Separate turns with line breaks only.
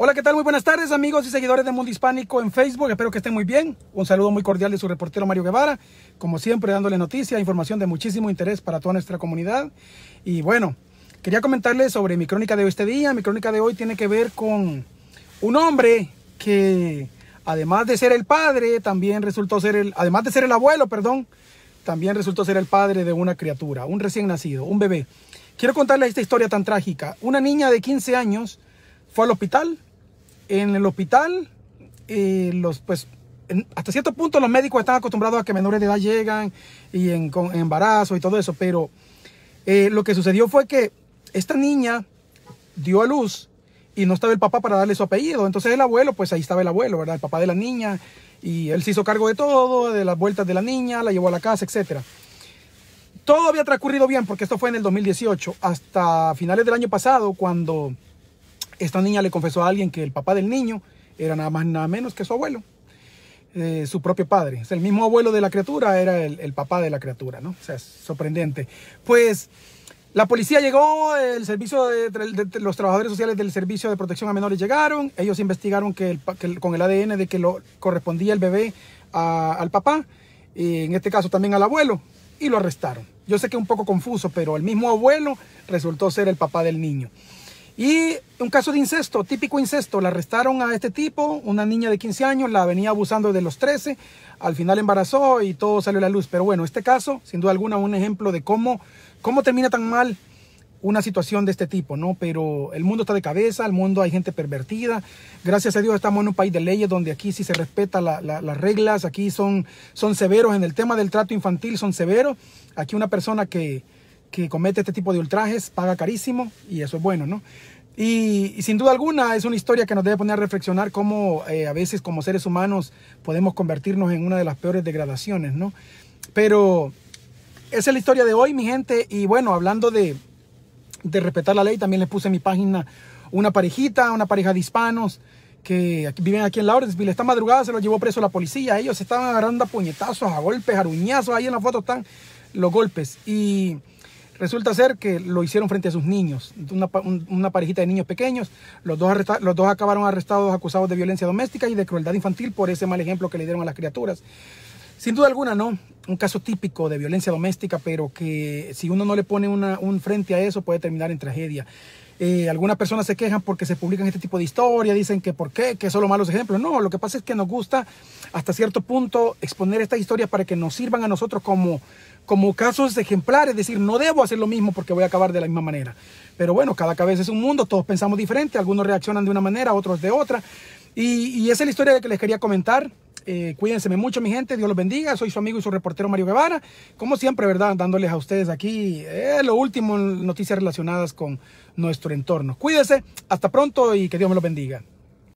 Hola, ¿qué tal? Muy buenas tardes, amigos y seguidores de Mundo Hispánico en Facebook. Espero que estén muy bien. Un saludo muy cordial de su reportero Mario Guevara. Como siempre, dándole noticias, información de muchísimo interés para toda nuestra comunidad. Y bueno, quería comentarles sobre mi crónica de este día. Mi crónica de hoy tiene que ver con un hombre que, además de ser el padre, también resultó ser el, además de ser el abuelo, perdón, también resultó ser el padre de una criatura, un recién nacido, un bebé. Quiero contarles esta historia tan trágica. Una niña de 15 años fue al hospital en el hospital, los, pues, hasta cierto punto los médicos están acostumbrados a que menores de edad llegan y en, con embarazo y todo eso, pero eh, lo que sucedió fue que esta niña dio a luz y no estaba el papá para darle su apellido, entonces el abuelo, pues ahí estaba el abuelo, ¿verdad? El papá de la niña y él se hizo cargo de todo, de las vueltas de la niña, la llevó a la casa, etc. Todo había transcurrido bien porque esto fue en el 2018 hasta finales del año pasado cuando esta niña le confesó a alguien que el papá del niño era nada más nada menos que su abuelo, eh, su propio padre. el mismo abuelo de la criatura era el, papá de la criatura, ¿no? O sea, es sorprendente. Pues la policía llegó, el servicio de, los trabajadores sociales del servicio de protección a menores llegaron, ellos investigaron que, con el ADN de que correspondía el bebé al papá, en este caso también al abuelo, y lo arrestaron. Yo sé que es un poco confuso, pero el mismo abuelo resultó ser el papá del niño. Y un caso de incesto, típico incesto, la arrestaron a este tipo, una niña de 15 años, la venía abusando de los 13, al final embarazó y todo salió a la luz. Pero bueno, este caso, sin duda alguna, un ejemplo de cómo, cómo termina tan mal una situación de este tipo, ¿no? Pero el mundo está de cabeza, el mundo hay gente pervertida. Gracias a Dios estamos en un país de leyes donde aquí sí se respeta las reglas, aquí son, son severos en el tema del trato infantil, son severos. Aquí una persona que, que comete este tipo de ultrajes paga carísimo y eso es bueno, ¿no? Y, sin duda alguna es una historia que nos debe poner a reflexionar cómo eh, a veces como seres humanos podemos convertirnos en una de las peores degradaciones, ¿no? Pero esa es la historia de hoy, mi gente. Y bueno, hablando de, de respetar la ley, también les puse en mi página una parejita, una pareja de hispanos que viven aquí en Lawrenceville. Esta madrugada se los llevó preso la policía. Ellos estaban agarrando a puñetazos, a golpes, a ruñazos. Ahí en la foto están los golpes. Y Resulta ser que lo hicieron frente a sus niños, una, una parejita de niños pequeños. Los dos, los dos acabaron arrestados acusados de violencia doméstica y de crueldad infantil por ese mal ejemplo que le dieron a las criaturas. Sin duda alguna, no. Un caso típico de violencia doméstica, pero que si uno no le pone una, un frente a eso puede terminar en tragedia. Eh, algunas personas se quejan porque se publican este tipo de historias, dicen que por qué, que los malos ejemplos. No, lo que pasa es que nos gusta hasta cierto punto exponer estas historias para que nos sirvan a nosotros como, como casos ejemplares, es decir, no debo hacer lo mismo porque voy a acabar de la misma manera. Pero bueno, cada cabeza es un mundo, todos pensamos diferente, algunos reaccionan de una manera, otros de otra. Y, y esa es la historia que les quería comentar. Eh, cuídense mucho, mi gente. Dios los bendiga. Soy su amigo y su reportero Mario Guevara. Como siempre, ¿verdad? Dándoles a ustedes aquí eh, lo último, en noticias relacionadas con nuestro entorno. Cuídense. Hasta pronto y que Dios me los bendiga.